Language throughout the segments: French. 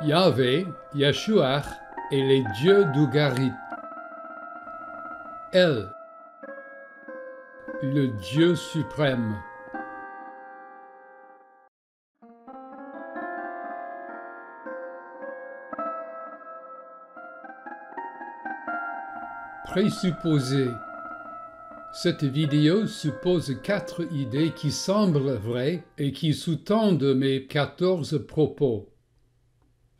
Yahvé, Yeshua et les dieux d'Ugarit. Elle, le Dieu suprême. Présupposé. Cette vidéo suppose quatre idées qui semblent vraies et qui sous-tendent mes 14 propos.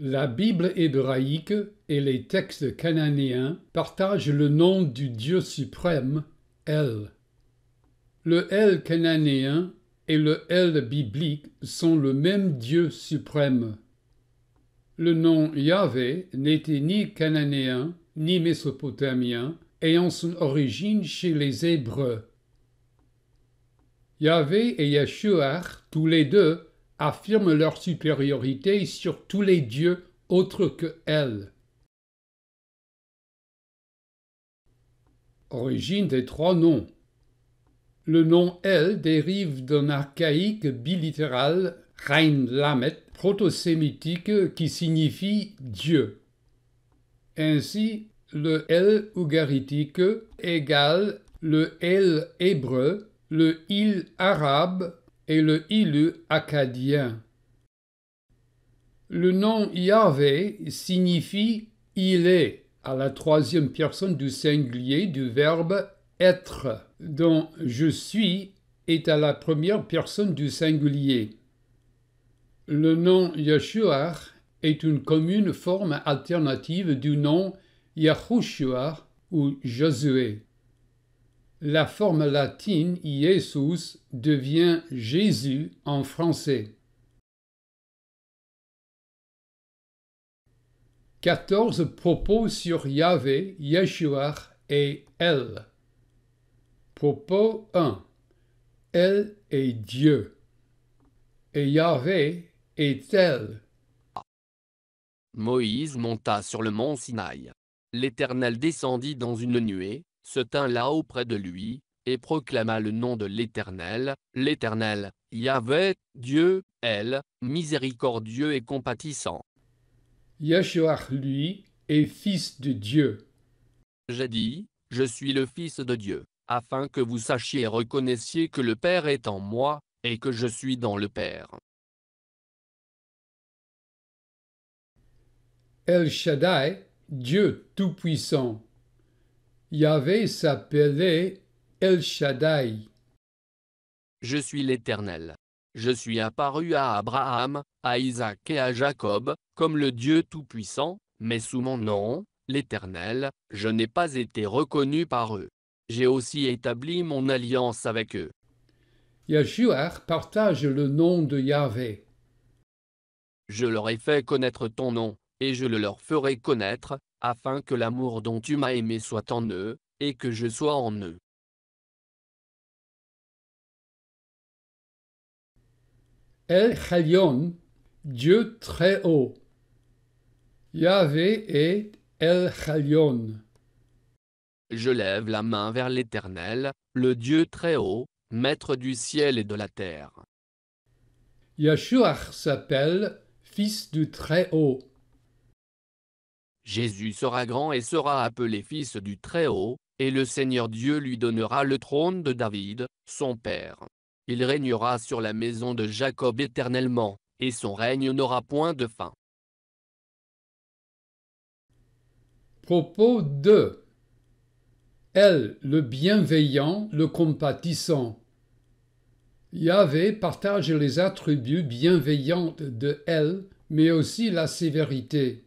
La Bible hébraïque et les textes cananéens partagent le nom du Dieu suprême, El. Le El cananéen et le El biblique sont le même Dieu suprême. Le nom Yahvé n'était ni cananéen ni mésopotamien, ayant son origine chez les Hébreux. Yahvé et Yeshua, tous les deux, affirment leur supériorité sur tous les dieux autres que elle. Origine des trois noms. Le nom El dérive d'un archaïque bilittéral Rein Lamet proto-sémitique qui signifie Dieu. Ainsi, le El ougaritique égale le El hébreu, le Il arabe et le Ilu acadien. Le nom Yahvé signifie il est à la troisième personne du singulier du verbe être, dont je suis est à la première personne du singulier. Le nom Yeshua est une commune forme alternative du nom Yahushua ou Josué. La forme latine Iesus devient Jésus en français. 14 propos sur Yahvé, Yeshua et Elle. Propos 1. Elle est Dieu. Et Yahvé est elle. Moïse monta sur le mont Sinaï. L'Éternel descendit dans une nuée, se tint là auprès de lui, et proclama le nom de l'Éternel, l'Éternel, Yahvé, Dieu, elle, miséricordieux et compatissant. Yahshua, lui, est fils de Dieu. J'ai dit, je suis le fils de Dieu, afin que vous sachiez et reconnaissiez que le Père est en moi, et que je suis dans le Père. El Shaddai, Dieu Tout-Puissant. Yahvé s'appelait El Shaddai. Je suis l'Éternel. Je suis apparu à Abraham, à Isaac et à Jacob, comme le Dieu Tout-Puissant, mais sous mon nom, l'Éternel, je n'ai pas été reconnu par eux. J'ai aussi établi mon alliance avec eux. Yahshua partage le nom de Yahvé. Je leur ai fait connaître ton nom, et je le leur ferai connaître, afin que l'amour dont tu m'as aimé soit en eux, et que je sois en eux. El Chalion, Dieu très haut. Yahvé est El Chalion. Je lève la main vers l'Éternel, le Dieu très haut, maître du ciel et de la terre. Yeshua s'appelle Fils du Très-Haut. Jésus sera grand et sera appelé Fils du Très-Haut, et le Seigneur Dieu lui donnera le trône de David, son père. Il régnera sur la maison de Jacob éternellement, et son règne n'aura point de fin. Propos 2 Elle, le bienveillant, le compatissant. Yahvé partage les attributs bienveillants de Elle, mais aussi la sévérité.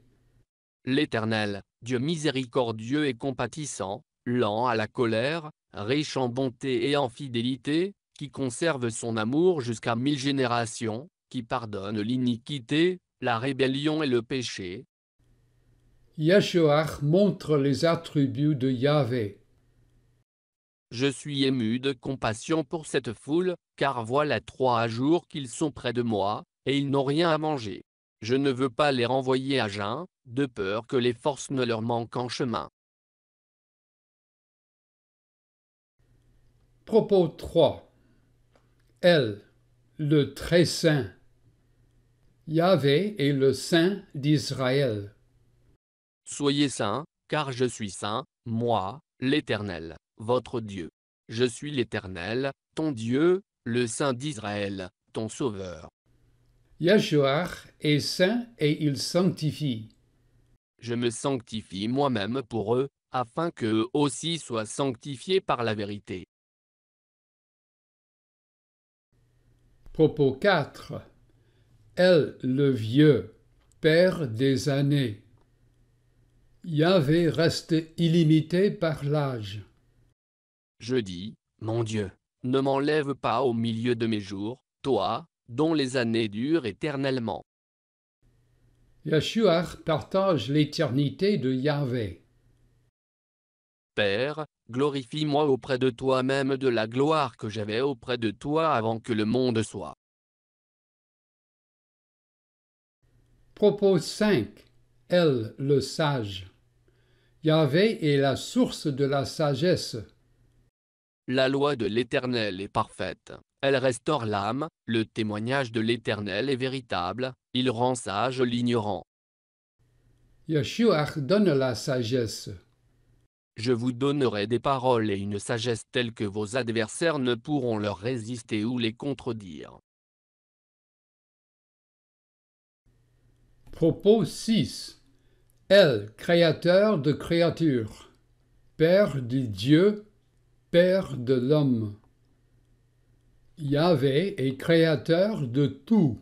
L'Éternel, Dieu miséricordieux et compatissant, lent à la colère, riche en bonté et en fidélité, qui conserve son amour jusqu'à mille générations, qui pardonne l'iniquité, la rébellion et le péché. Yahshua montre les attributs de Yahvé. Je suis ému de compassion pour cette foule, car voilà trois jours qu'ils sont près de moi, et ils n'ont rien à manger. Je ne veux pas les renvoyer à jeun, de peur que les forces ne leur manquent en chemin. Propos 3 Elle, le Très Saint. Yahvé est le Saint d'Israël. Soyez saints, car je suis saint, moi, l'Éternel, votre Dieu. Je suis l'Éternel, ton Dieu, le Saint d'Israël, ton Sauveur. Yahshua est saint et il sanctifie je me sanctifie moi-même pour eux, afin qu'eux aussi soient sanctifiés par la vérité. Propos 4 Elle, le vieux, père des années. avait resté illimité par l'âge. Je dis, mon Dieu, ne m'enlève pas au milieu de mes jours, toi, dont les années durent éternellement. Yeshua partage l'éternité de Yahvé. Père, glorifie-moi auprès de toi-même de la gloire que j'avais auprès de toi avant que le monde soit. Propos 5. Elle, le sage. Yahvé est la source de la sagesse. La loi de l'Éternel est parfaite. Elle restaure l'âme, le témoignage de l'Éternel est véritable, il rend sage l'ignorant. Yeshua donne la sagesse. Je vous donnerai des paroles et une sagesse telle que vos adversaires ne pourront leur résister ou les contredire. Propos 6 Elle, créateur de créatures, Père du Dieu, Père de l'homme. Yahvé est créateur de tout.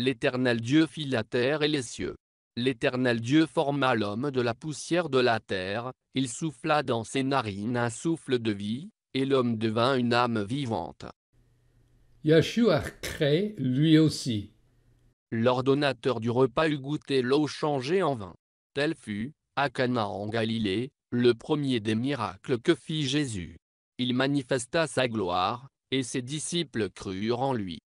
L'Éternel Dieu fit la terre et les cieux. L'Éternel Dieu forma l'homme de la poussière de la terre, il souffla dans ses narines un souffle de vie, et l'homme devint une âme vivante. Yahshua crée lui aussi. L'ordonnateur du repas eut goûté l'eau changée en vin. Tel fut, à Cana en Galilée, le premier des miracles que fit Jésus. Il manifesta sa gloire, et ses disciples crurent en lui.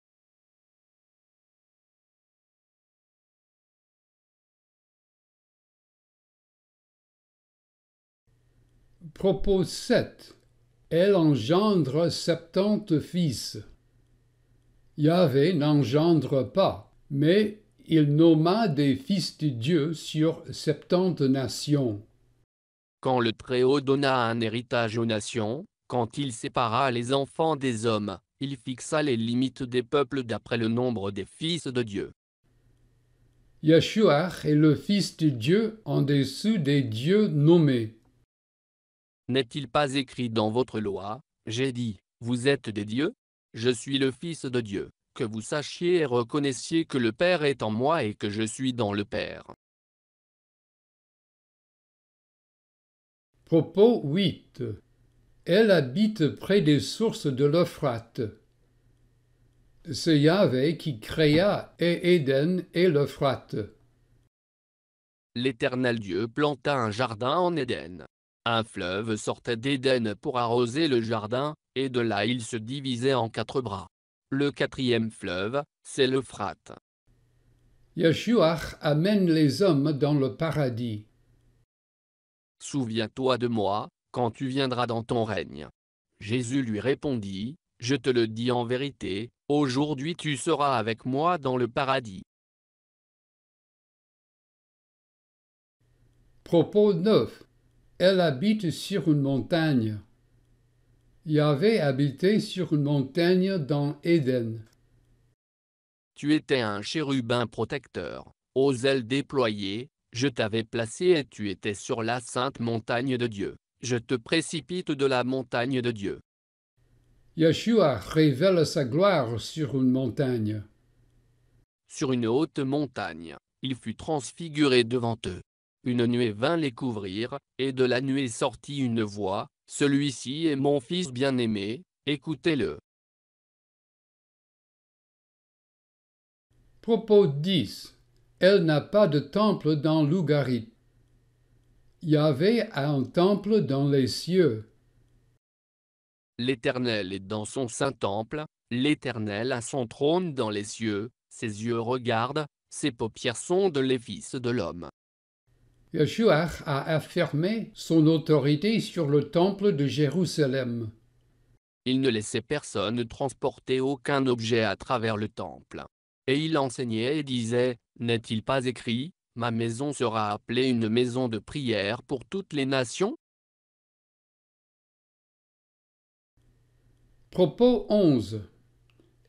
Propos 7 Elle engendre septante fils. Yahvé n'engendre pas, mais il nomma des fils de Dieu sur septante nations. Quand le Très-Haut donna un héritage aux nations, quand il sépara les enfants des hommes, il fixa les limites des peuples d'après le nombre des fils de Dieu. Yeshua est le fils de Dieu en dessous des dieux nommés. N'est-il pas écrit dans votre loi, j'ai dit, vous êtes des dieux Je suis le Fils de Dieu, que vous sachiez et reconnaissiez que le Père est en moi et que je suis dans le Père. Propos 8 Elle habite près des sources de l'Euphrate. C'est Yahvé qui créa et Éden et l'Euphrate. L'Éternel Dieu planta un jardin en Éden, un fleuve sortait d'Éden pour arroser le jardin, et de là il se divisait en quatre bras. Le quatrième fleuve, c'est l'Euphrate. Yeshua amène les hommes dans le paradis. Souviens-toi de moi, quand tu viendras dans ton règne. Jésus lui répondit, Je te le dis en vérité, aujourd'hui tu seras avec moi dans le paradis. Propos 9. Elle habite sur une montagne. Il avait habité sur une montagne dans Éden. Tu étais un chérubin protecteur, aux ailes déployées, je t'avais placé et tu étais sur la sainte montagne de Dieu. Je te précipite de la montagne de Dieu. Yeshua révèle sa gloire sur une montagne. Sur une haute montagne, il fut transfiguré devant eux. Une nuée vint les couvrir, et de la nuée sortit une voix, Celui-ci est mon fils bien-aimé, écoutez-le. Propos 10. Elle n'a pas de temple dans l'Ougarit. Yahvé a un temple dans les cieux. L'Éternel est dans son saint temple, l'Éternel a son trône dans les cieux, ses yeux regardent, ses paupières sont de les fils de l'homme. Yeshua a affirmé son autorité sur le temple de Jérusalem. Il ne laissait personne transporter aucun objet à travers le temple. Et il enseignait et disait, N'est-il pas écrit, Ma maison sera appelée une maison de prière pour toutes les nations Propos 11.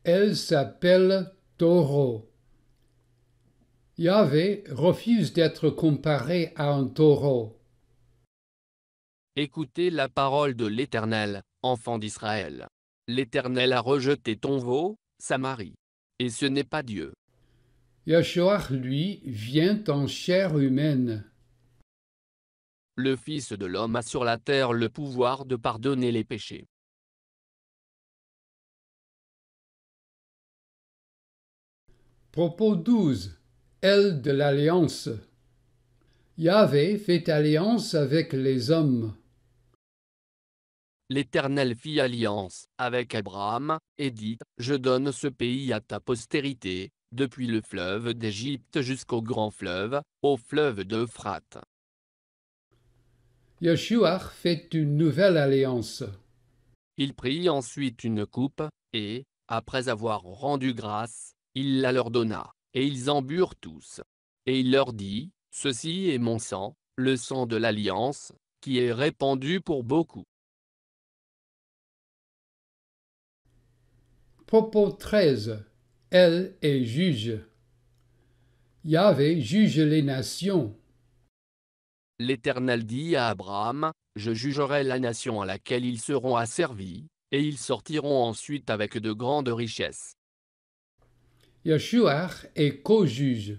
Elle s'appelle Taureau. Yahvé refuse d'être comparé à un taureau. Écoutez la parole de l'Éternel, enfant d'Israël. L'Éternel a rejeté ton veau, Samarie. Et ce n'est pas Dieu. Yahshua lui, vient en chair humaine. Le Fils de l'homme a sur la terre le pouvoir de pardonner les péchés. Propos 12 elle de l'alliance. Yahvé fait alliance avec les hommes. L'Éternel fit alliance avec Abraham, et dit, Je donne ce pays à ta postérité, depuis le fleuve d'Égypte jusqu'au grand fleuve, au fleuve d'Euphrate. Yeshua fait une nouvelle alliance. Il prit ensuite une coupe, et, après avoir rendu grâce, il la leur donna. Et ils en burent tous. Et il leur dit, Ceci est mon sang, le sang de l'alliance, qui est répandu pour beaucoup. Propos 13. Elle est juge. Yahvé juge les nations. L'Éternel dit à Abraham, Je jugerai la nation à laquelle ils seront asservis, et ils sortiront ensuite avec de grandes richesses. Yeshua est co-juge.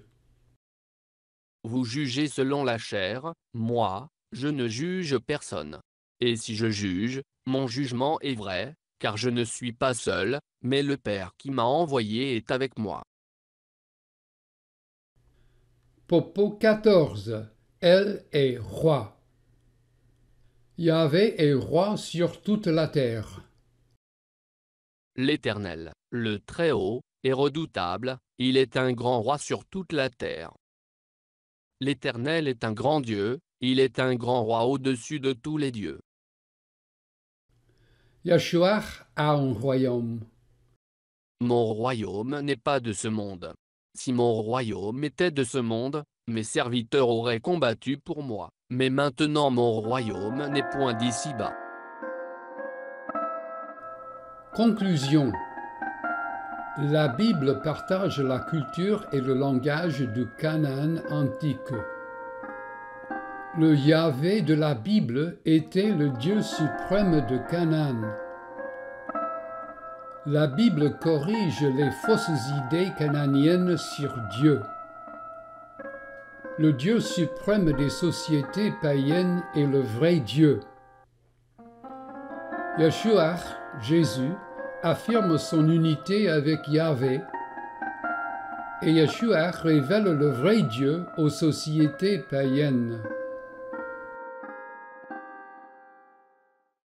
Vous jugez selon la chair, moi, je ne juge personne. Et si je juge, mon jugement est vrai, car je ne suis pas seul, mais le Père qui m'a envoyé est avec moi. Popo 14. Elle est roi. Yahvé est roi sur toute la terre. L'Éternel, le Très-Haut, et redoutable, il est un grand roi sur toute la terre. L'Éternel est un grand Dieu, il est un grand roi au-dessus de tous les dieux. Yahshua a un royaume. Mon royaume n'est pas de ce monde. Si mon royaume était de ce monde, mes serviteurs auraient combattu pour moi. Mais maintenant mon royaume n'est point d'ici-bas. Conclusion la Bible partage la culture et le langage du Canaan antique. Le Yahvé de la Bible était le Dieu suprême de Canaan. La Bible corrige les fausses idées cananiennes sur Dieu. Le Dieu suprême des sociétés païennes est le vrai Dieu. Yeshua, Jésus, affirme son unité avec Yahvé et Yeshua révèle le vrai Dieu aux sociétés païennes.